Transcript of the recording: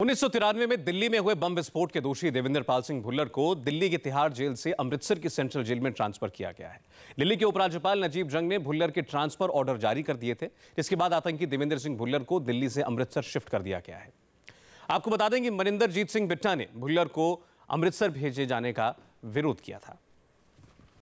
उन्नीस में दिल्ली में हुए बम विस्फोट के दोषी देवेंद्र पाल सिंह भुल्लर को दिल्ली के तिहाड़ जेल से अमृतसर की सेंट्रल जेल में ट्रांसफर किया गया है दिल्ली के उपराज्यपाल नजीब जंग ने भुल्लर के ट्रांसफर ऑर्डर जारी कर दिए थे जिसके बाद आतंकी देवेंद्र सिंह भुल्लर को दिल्ली से अमृतसर शिफ्ट कर दिया गया है आपको बता दें कि मनिंदरजीत सिंह बिट्टा ने भुल्लर को अमृतसर भेजे जाने का विरोध किया था